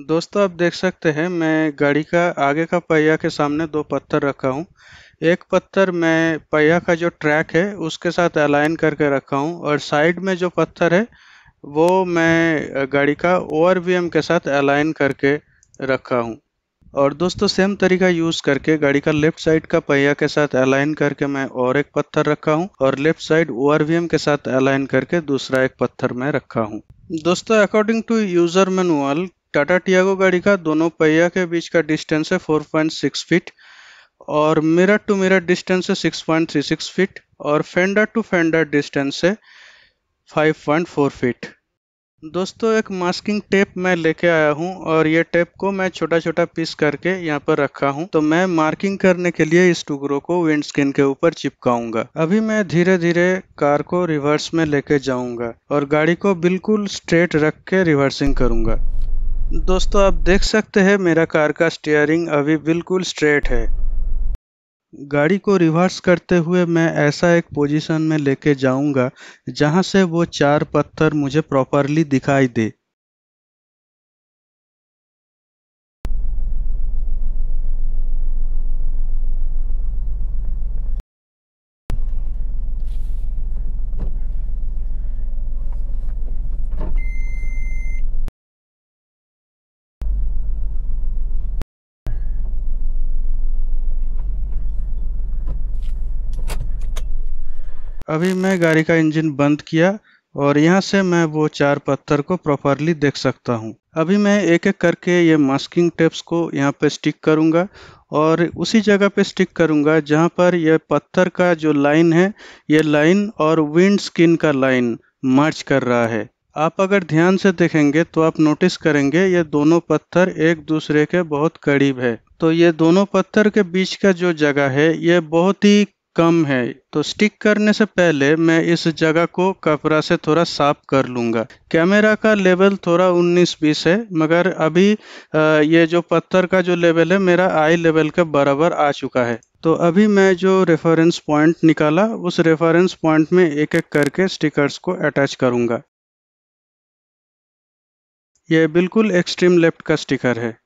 दोस्तों आप देख सकते हैं मैं गाड़ी का आगे का पहिया के सामने दो पत्थर रखा हूँ एक पत्थर मैं पहिया का जो ट्रैक है उसके साथ अलाइन करके रखा हूँ और साइड में जो पत्थर है वो मैं गाड़ी का ओवर के साथ अलाइन करके रखा हूँ और दोस्तों सेम तरीका यूज़ करके गाड़ी का लेफ्ट साइड का पहिया के साथ अलाइन करके मैं और एक पत्थर रखा हूँ और लेफ्ट साइड ओवर के साथ अलाइन करके दूसरा एक पत्थर मैं रखा हूँ दोस्तों according to user manual Tata Tiago गाड़ी का दोनों पहिया के बीच का डिस्टेंस है 4.6 फीट और मिरर टू मिरर डिस्टेंस है 6.36 फीट और फेंडर टू फेंडर डिस्टेंस है 5.4 फीट दोस्तों एक मास्किंग टेप मैं लेके आया हूँ और ये टेप को मैं छोटा छोटा पीस करके यहाँ पर रखा हूँ तो मैं मार्किंग करने के लिए इस टुकड़ों को विंड स्क्रीन के ऊपर चिपकाऊंगा अभी मैं धीरे धीरे कार को रिवर्स में लेके जाऊंगा और गाड़ी को बिल्कुल स्ट्रेट रख के रिवर्सिंग करूंगा दोस्तों आप देख सकते हैं मेरा कार का स्टीयरिंग अभी बिल्कुल स्ट्रेट है गाड़ी को रिवर्स करते हुए मैं ऐसा एक पोजीशन में लेके जाऊंगा जहां से वो चार पत्थर मुझे प्रॉपरली दिखाई दे अभी मैं गाड़ी का इंजन बंद किया और यहाँ से मैं वो चार पत्थर को प्रॉपरली देख सकता हूँ अभी मैं एक एक करके ये मास्किंग टेप्स को यहाँ पे स्टिक करूँगा और उसी जगह पे स्टिक करूँगा जहाँ पर यह पत्थर का जो लाइन है ये लाइन और विंड स्किन का लाइन मार्च कर रहा है आप अगर ध्यान से देखेंगे तो आप नोटिस करेंगे ये दोनों पत्थर एक दूसरे के बहुत करीब है तो ये दोनों पत्थर के बीच का जो जगह है ये बहुत ही कम है तो स्टिक करने से पहले मैं इस जगह को कपड़ा से थोड़ा साफ कर लूँगा कैमरा का लेवल थोड़ा 19-20 है मगर अभी ये जो पत्थर का जो लेवल है मेरा आई लेवल के बराबर आ चुका है तो अभी मैं जो रेफरेंस पॉइंट निकाला उस रेफरेंस पॉइंट में एक एक करके स्टिकर्स को अटैच करूँगा यह बिल्कुल एक्सट्रीम लेफ्ट का स्टिकर है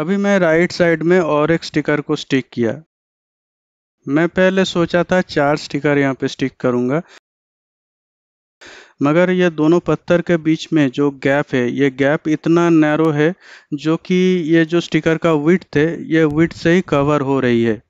अभी मैं राइट साइड में और एक स्टिकर को स्टिक किया मैं पहले सोचा था चार स्टिकर यहाँ पे स्टिक करूंगा मगर ये दोनों पत्थर के बीच में जो गैप है ये गैप इतना नैरो है जो कि ये जो स्टिकर का विथ है ये विथ से ही कवर हो रही है